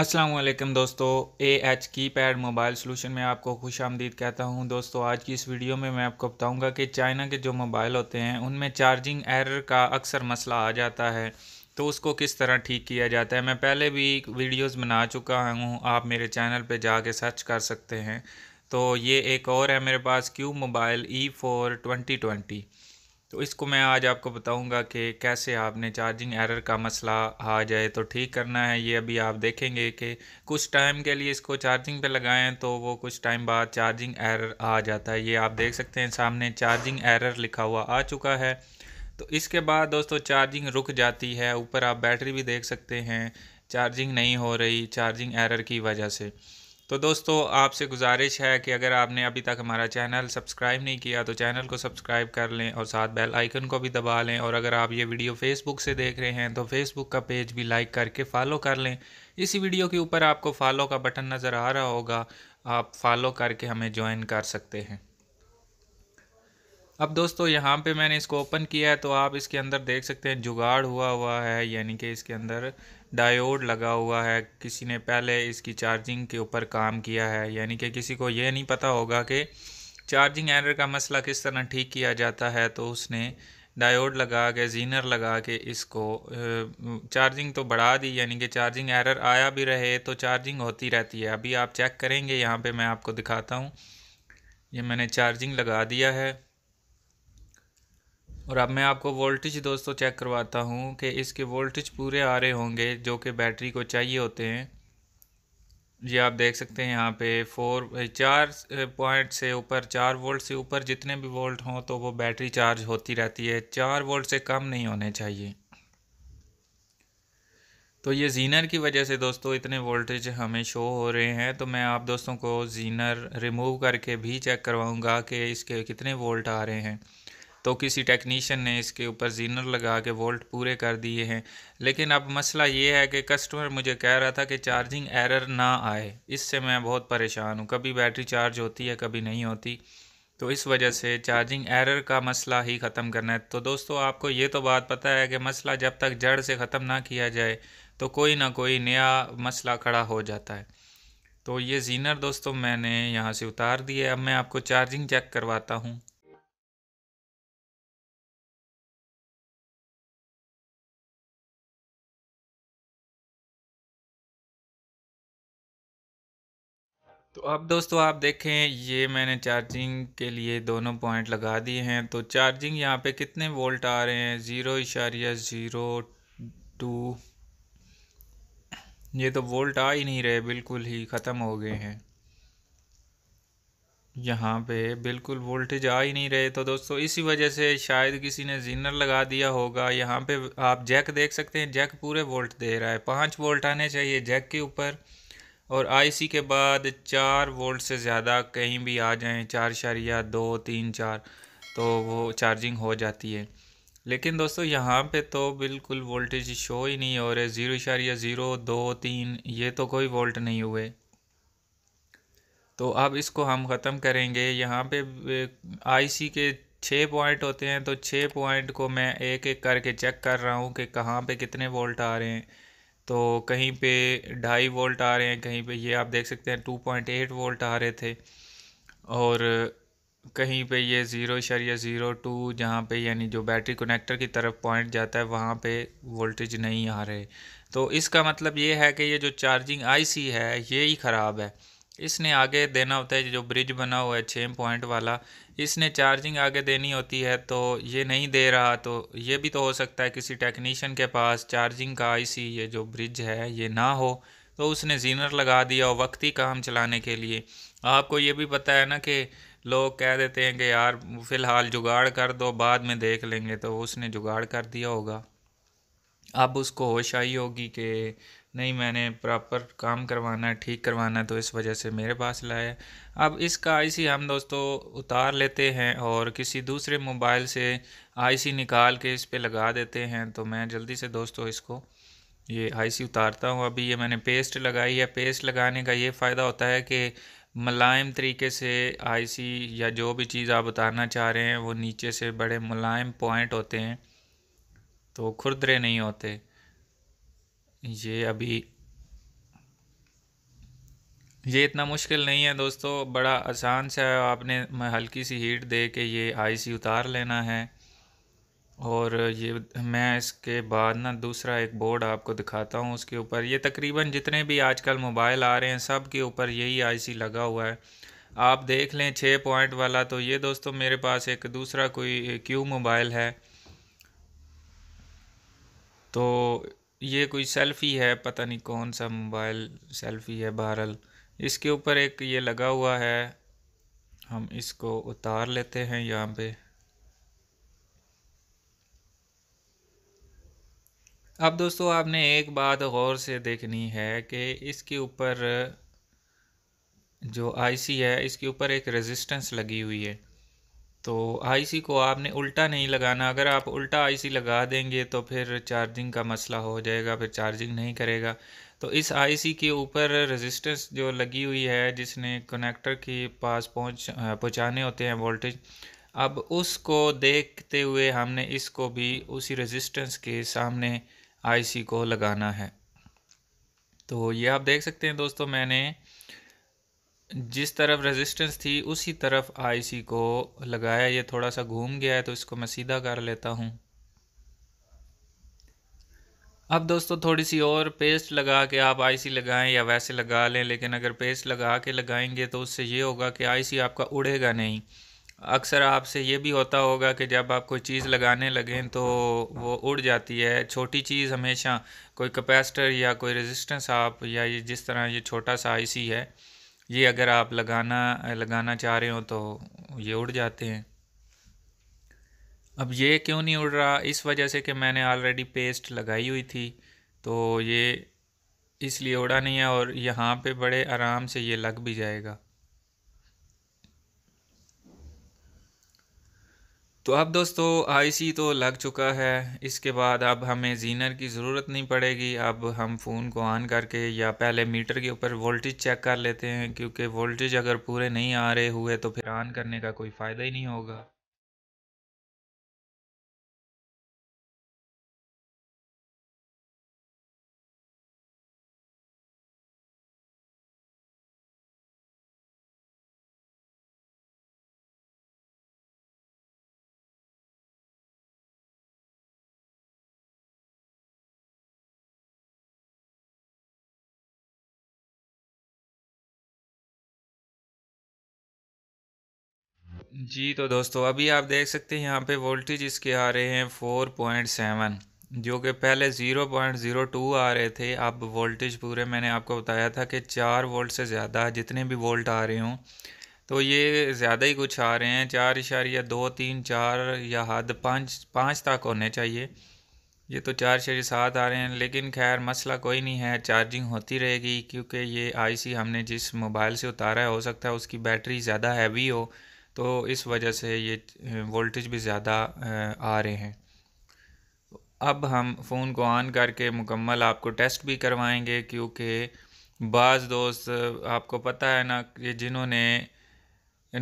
असलम दोस्तों A H keypad mobile solution में आपको खुश आमदीद कहता हूँ दोस्तों आज की इस वीडियो में मैं आपको बताऊँगा कि चाइना के जो मोबाइल होते हैं उनमें चार्जिंग एरर का अक्सर मसला आ जाता है तो उसको किस तरह ठीक किया जाता है मैं पहले भी वीडियोस बना चुका हूँ आप मेरे चैनल पे जाके सर्च कर सकते हैं तो ये एक और है मेरे पास Q mobile E four twenty twenty तो इसको मैं आज आपको बताऊंगा कि कैसे आपने चार्जिंग एरर का मसला आ जाए तो ठीक करना है ये अभी आप देखेंगे कि कुछ टाइम के लिए इसको चार्जिंग पे लगाएं तो वो कुछ टाइम बाद चार्जिंग एरर आ जाता है ये आप देख सकते हैं सामने चार्जिंग एरर लिखा हुआ आ चुका है तो इसके बाद दोस्तों चार्जिंग रुक जाती है ऊपर आप बैटरी भी देख सकते हैं चार्जिंग नहीं हो रही चार्जिंग एरर की वजह से तो दोस्तों आपसे गुजारिश है कि अगर आपने अभी तक हमारा चैनल सब्सक्राइब नहीं किया तो चैनल को सब्सक्राइब कर लें और साथ बेल आइकन को भी दबा लें और अगर आप ये वीडियो फेसबुक से देख रहे हैं तो फेसबुक का पेज भी लाइक करके फ़ॉलो कर लें इसी वीडियो के ऊपर आपको फ़ॉलो का बटन नज़र आ रहा होगा आप फॉलो करके हमें ज्वाइन कर सकते हैं अब दोस्तों यहाँ पे मैंने इसको ओपन किया है तो आप इसके अंदर देख सकते हैं जुगाड़ हुआ हुआ है यानी कि इसके अंदर डायोड लगा हुआ है किसी ने पहले इसकी चार्जिंग के ऊपर काम किया है यानी कि किसी को ये नहीं पता होगा कि चार्जिंग एरर का मसला किस तरह ठीक किया जाता है तो उसने डायोड लगा के जीनर लगा के इसको चार्जिंग तो बढ़ा दी यानी कि चार्जिंग एरर आया भी रहे तो चार्जिंग होती रहती है अभी आप चेक करेंगे यहाँ पे मैं आपको दिखाता हूँ ये मैंने चार्जिंग लगा दिया है और अब मैं आपको वोल्टेज दोस्तों चेक करवाता हूँ कि इसके वोल्टेज पूरे आ रहे होंगे जो कि बैटरी को चाहिए होते हैं जी आप देख सकते हैं यहाँ पे फोर चार पॉइंट से ऊपर चार वोल्ट से ऊपर जितने भी वोल्ट हों तो वो बैटरी चार्ज होती रहती है चार वोल्ट से कम नहीं होने चाहिए तो ये जीनर की वजह से दोस्तों इतने वोल्टेज हमें शो हो रहे हैं तो मैं आप दोस्तों को जीनर रिमूव करके भी चेक करवाऊँगा कि इसके कितने वोल्ट आ रहे हैं तो किसी टेक्नीशियन ने इसके ऊपर जीनर लगा के वोल्ट पूरे कर दिए हैं लेकिन अब मसला ये है कि कस्टमर मुझे कह रहा था कि चार्जिंग एरर ना आए इससे मैं बहुत परेशान हूँ कभी बैटरी चार्ज होती है कभी नहीं होती तो इस वजह से चार्जिंग एरर का मसला ही ख़त्म करना है तो दोस्तों आपको ये तो बात पता है कि मसला जब तक जड़ से ख़त्म ना किया जाए तो कोई ना कोई नया मसला खड़ा हो जाता है तो ये जीनर दोस्तों मैंने यहाँ से उतार दिए अब मैं आपको चार्जिंग चेक करवाता हूँ तो अब दोस्तों आप देखें ये मैंने चार्जिंग के लिए दोनों पॉइंट लगा दिए हैं तो चार्जिंग यहाँ पे कितने वोल्ट आ रहे हैं ज़ीरो इशारिया ज़ीरो टू ये तो वोल्ट आ ही नहीं रहे बिल्कुल ही ख़त्म हो गए हैं यहाँ पे बिल्कुल वोल्टेज आ ही नहीं रहे तो दोस्तों इसी वजह से शायद किसी ने जीनर लगा दिया होगा यहाँ पे आप जैक देख सकते हैं जैक पूरे वोल्ट दे रहा है पाँच वोल्ट आने चाहिए जैक के ऊपर और आईसी के बाद चार वोल्ट से ज़्यादा कहीं भी आ जाएं चार शरिया दो तीन चार तो वो चार्जिंग हो जाती है लेकिन दोस्तों यहाँ पे तो बिल्कुल वोल्टेज शो ही नहीं हो रहे ज़ीरो इशारिया ज़ीरो दो तीन ये तो कोई वोल्ट नहीं हुए तो अब इसको हम ख़त्म करेंगे यहाँ पे आईसी के छः पॉइंट होते हैं तो छः पॉइंट को मैं एक एक करके चेक कर रहा हूँ कि कहाँ पे कितने वोल्ट आ रहे हैं तो कहीं पे ढाई वोल्ट आ रहे हैं कहीं पे ये आप देख सकते हैं टू पॉइंट एट वोल्ट आ रहे थे और कहीं पे ये ज़ीरो या ज़ीरो टू जहाँ पे यानी जो बैटरी कनेक्टर की तरफ पॉइंट जाता है वहाँ पे वोल्टेज नहीं आ रहे तो इसका मतलब ये है कि ये जो चार्जिंग आईसी है ये ही ख़राब है इसने आगे देना होता है जो ब्रिज बना हुआ है छः पॉइंट वाला इसने चार्जिंग आगे देनी होती है तो ये नहीं दे रहा तो ये भी तो हो सकता है किसी टेक्नीशियन के पास चार्जिंग का आईसी ये जो ब्रिज है ये ना हो तो उसने जीनर लगा दिया वक्ती काम चलाने के लिए आपको ये भी पता है ना कि लोग कह देते हैं कि यार फ़िलहाल जुगाड़ कर दो बाद में देख लेंगे तो उसने जुगाड़ कर दिया होगा अब उसको होश आई होगी कि नहीं मैंने प्रॉपर काम करवाना है ठीक करवाना है तो इस वजह से मेरे पास लाया अब इसका आईसी हम दोस्तों उतार लेते हैं और किसी दूसरे मोबाइल से आईसी निकाल के इस पर लगा देते हैं तो मैं जल्दी से दोस्तों इसको ये आईसी उतारता हूँ अभी ये मैंने पेस्ट लगाई है पेस्ट लगाने का ये फ़ायदा होता है कि मुलायम तरीके से आईसी या जो भी चीज़ आप उतारना चाह रहे हैं वो नीचे से बड़े मुलायम पॉइंट होते हैं तो खुरदरे नहीं होते ये अभी ये इतना मुश्किल नहीं है दोस्तों बड़ा आसान सा है आपने हल्की सी हीट दे के ये आईसी उतार लेना है और ये मैं इसके बाद ना दूसरा एक बोर्ड आपको दिखाता हूँ उसके ऊपर ये तकरीबन जितने भी आजकल मोबाइल आ रहे हैं सब के ऊपर यही आईसी लगा हुआ है आप देख लें छः पॉइंट वाला तो ये दोस्तों मेरे पास एक दूसरा कोई क्यू मोबाइल है तो ये कोई सेल्फी है पता नहीं कौन सा मोबाइल सेल्फी है बहरल इसके ऊपर एक ये लगा हुआ है हम इसको उतार लेते हैं यहाँ पे अब दोस्तों आपने एक बात गौर से देखनी है कि इसके ऊपर जो आईसी है इसके ऊपर एक रेजिस्टेंस लगी हुई है तो आईसी को आपने उल्टा नहीं लगाना अगर आप उल्टा आईसी लगा देंगे तो फिर चार्जिंग का मसला हो जाएगा फिर चार्जिंग नहीं करेगा तो इस आईसी के ऊपर रेजिस्टेंस जो लगी हुई है जिसने कनेक्टर के पास पहुंच पहुंचाने होते हैं वोल्टेज अब उसको देखते हुए हमने इसको भी उसी रेजिस्टेंस के सामने आईसी को लगाना है तो ये आप देख सकते हैं दोस्तों मैंने जिस तरफ रेजिस्टेंस थी उसी तरफ आईसी को लगाया ये थोड़ा सा घूम गया है तो इसको मैं सीधा कर लेता हूँ अब दोस्तों थोड़ी सी और पेस्ट लगा के आप आईसी लगाएं या वैसे लगा लें लेकिन अगर पेस्ट लगा के लगाएंगे तो उससे ये होगा कि आईसी आपका उड़ेगा नहीं अक्सर आपसे ये भी होता होगा कि जब आप कोई चीज़ लगाने लगें तो वो उड़ जाती है छोटी चीज़ हमेशा कोई कैपेसिटर या कोई रेजिस्टेंस आप या ये जिस तरह ये छोटा सा आईसी है ये अगर आप लगाना लगाना चाह रहे हो तो ये उड़ जाते हैं अब ये क्यों नहीं उड़ रहा इस वजह से कि मैंने ऑलरेडी पेस्ट लगाई हुई थी तो ये इसलिए उड़ा नहीं है और यहाँ पे बड़े आराम से ये लग भी जाएगा तो अब दोस्तों आईसी तो लग चुका है इसके बाद अब हमें जीनर की ज़रूरत नहीं पड़ेगी अब हम फ़ोन को ऑन करके या पहले मीटर के ऊपर वोल्टेज चेक कर लेते हैं क्योंकि वोल्टेज अगर पूरे नहीं आ रहे हुए तो फिर ऑन करने का कोई फ़ायदा ही नहीं होगा जी तो दोस्तों अभी आप देख सकते हैं यहाँ पे वोल्टेज इसके आ रहे हैं फोर पॉइंट सेवन जो कि पहले ज़ीरो पॉइंट ज़ीरो टू आ रहे थे अब वोल्टेज पूरे मैंने आपको बताया था कि चार वोल्ट से ज़्यादा जितने भी वोल्ट आ रहे हों तो ये ज़्यादा ही कुछ आ रहे हैं चार इशारिया दो तीन चार या हद पाँच पाँच तक होने चाहिए ये तो चार इशारे सात आ रहे हैं लेकिन खैर मसला कोई नहीं है चार्जिंग होती रहेगी क्योंकि ये आईसी हमने जिस मोबाइल से उतारा है हो सकता है उसकी बैटरी ज़्यादा हैवी हो तो इस वजह से ये वोल्टेज भी ज़्यादा आ रहे हैं अब हम फ़ोन को ऑन करके मुकम्मल आपको टेस्ट भी करवाएंगे क्योंकि बाज़ दोस्त आपको पता है ना कि जिन्होंने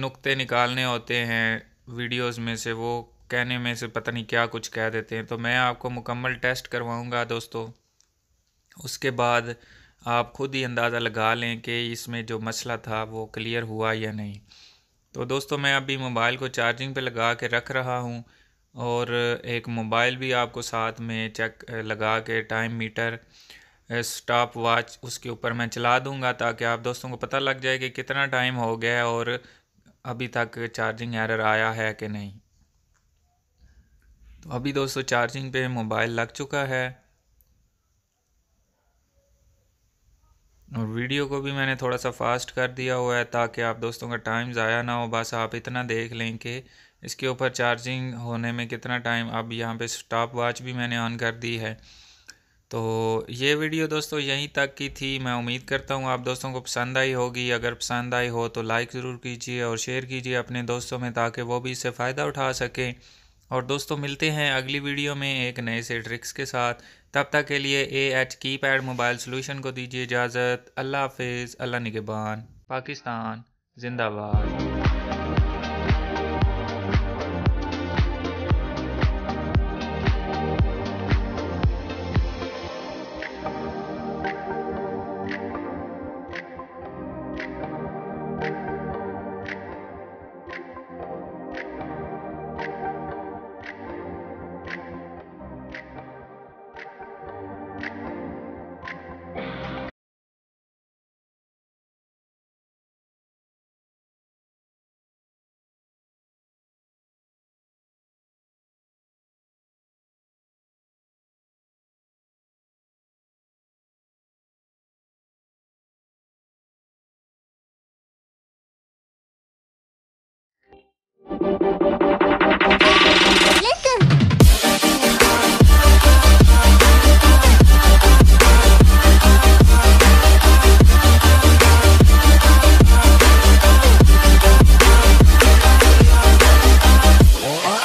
नुक्ते निकालने होते हैं वीडियोस में से वो कहने में से पता नहीं क्या कुछ कह देते हैं तो मैं आपको मुकम्मल टेस्ट करवाऊंगा दोस्तों उसके बाद आप खुद ही अंदाज़ा लगा लें कि इसमें जो मसला था वो क्लियर हुआ या नहीं तो दोस्तों मैं अभी मोबाइल को चार्जिंग पे लगा के रख रहा हूँ और एक मोबाइल भी आपको साथ में चेक लगा के टाइम मीटर स्टॉप वॉच उसके ऊपर मैं चला दूँगा ताकि आप दोस्तों को पता लग जाए कि कितना टाइम हो गया है और अभी तक चार्जिंग एरर आया है कि नहीं तो अभी दोस्तों चार्जिंग पे मोबाइल लग चुका है और वीडियो को भी मैंने थोड़ा सा फास्ट कर दिया हुआ है ताकि आप दोस्तों का टाइम ज़ाया ना हो बस आप इतना देख लें कि इसके ऊपर चार्जिंग होने में कितना टाइम अब यहाँ पे स्टॉप वॉच भी मैंने ऑन कर दी है तो ये वीडियो दोस्तों यहीं तक की थी मैं उम्मीद करता हूँ आप दोस्तों को पसंद आई होगी अगर पसंद आई हो तो लाइक ज़रूर कीजिए और शेयर कीजिए अपने दोस्तों में ताकि वो भी इससे फ़ायदा उठा सकें और दोस्तों मिलते हैं अगली वीडियो में एक नए से ट्रिक्स के साथ तब तक के लिए A H keypad mobile solution को दीजिए इजाज़त अल्लाह हाफिज़ अल्लाह निगेबान पाकिस्तान जिंदाबाद Thank you.